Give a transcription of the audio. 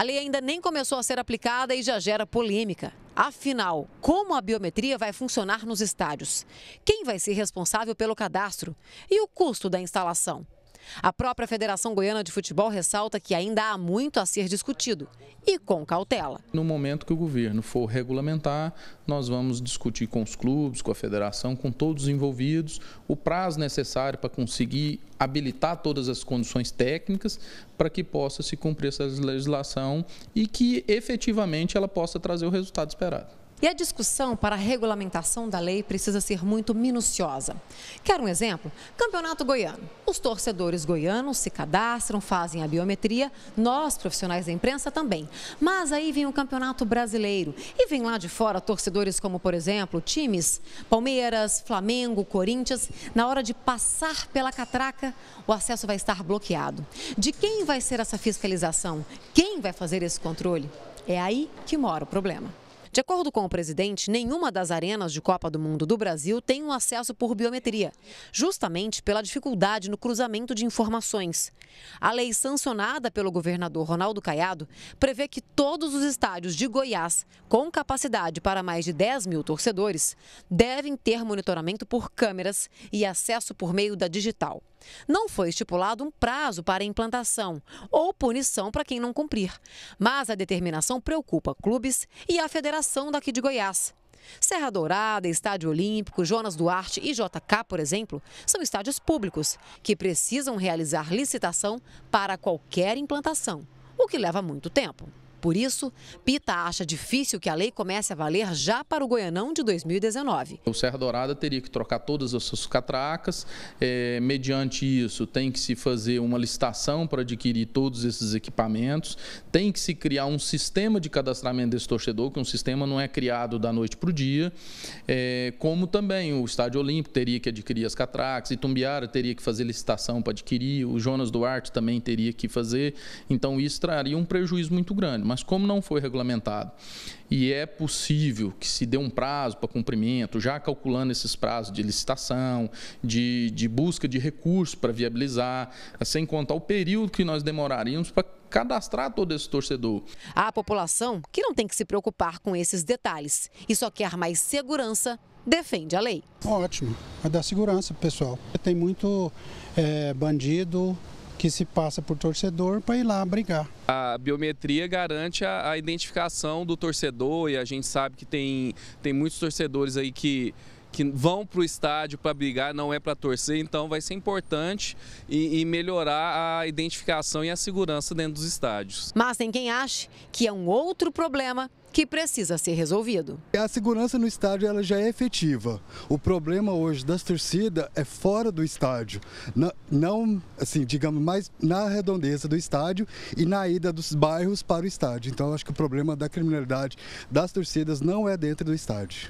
A lei ainda nem começou a ser aplicada e já gera polêmica. Afinal, como a biometria vai funcionar nos estádios? Quem vai ser responsável pelo cadastro? E o custo da instalação? A própria Federação Goiana de Futebol ressalta que ainda há muito a ser discutido e com cautela. No momento que o governo for regulamentar, nós vamos discutir com os clubes, com a federação, com todos os envolvidos, o prazo necessário para conseguir habilitar todas as condições técnicas para que possa se cumprir essa legislação e que efetivamente ela possa trazer o resultado esperado. E a discussão para a regulamentação da lei precisa ser muito minuciosa. Quer um exemplo? Campeonato Goiano. Os torcedores goianos se cadastram, fazem a biometria, nós, profissionais da imprensa, também. Mas aí vem o Campeonato Brasileiro e vem lá de fora torcedores como, por exemplo, times Palmeiras, Flamengo, Corinthians. Na hora de passar pela catraca, o acesso vai estar bloqueado. De quem vai ser essa fiscalização? Quem vai fazer esse controle? É aí que mora o problema. De acordo com o presidente, nenhuma das arenas de Copa do Mundo do Brasil tem um acesso por biometria, justamente pela dificuldade no cruzamento de informações. A lei sancionada pelo governador Ronaldo Caiado prevê que todos os estádios de Goiás, com capacidade para mais de 10 mil torcedores, devem ter monitoramento por câmeras e acesso por meio da digital. Não foi estipulado um prazo para implantação ou punição para quem não cumprir, mas a determinação preocupa clubes e a federação daqui de Goiás. Serra Dourada, Estádio Olímpico, Jonas Duarte e JK, por exemplo, são estádios públicos que precisam realizar licitação para qualquer implantação, o que leva muito tempo. Por isso, Pita acha difícil que a lei comece a valer já para o Goianão de 2019. O Serra Dourada teria que trocar todas as suas catracas, é, mediante isso tem que se fazer uma licitação para adquirir todos esses equipamentos, tem que se criar um sistema de cadastramento desse torcedor, que um sistema não é criado da noite para o dia, é, como também o Estádio Olímpico teria que adquirir as catracas, Itumbiara teria que fazer licitação para adquirir, o Jonas Duarte também teria que fazer, então isso traria um prejuízo muito grande mas como não foi regulamentado e é possível que se dê um prazo para cumprimento, já calculando esses prazos de licitação, de, de busca de recursos para viabilizar, sem contar o período que nós demoraríamos para cadastrar todo esse torcedor. A população, que não tem que se preocupar com esses detalhes e só quer mais segurança, defende a lei. Ótimo, vai dar segurança pessoal. Tem muito é, bandido, que se passa por torcedor para ir lá brigar. A biometria garante a, a identificação do torcedor e a gente sabe que tem, tem muitos torcedores aí que que vão para o estádio para brigar, não é para torcer, então vai ser importante e, e, melhorar a identificação e a segurança dentro dos estádios. Mas tem quem ache que é um outro problema que precisa ser resolvido. A segurança no estádio ela já é efetiva. O problema hoje das torcidas é fora do estádio, não, não assim, digamos, mais na redondeza do estádio e na ida dos bairros para o estádio. Então acho que o problema da criminalidade das torcidas não é dentro do estádio.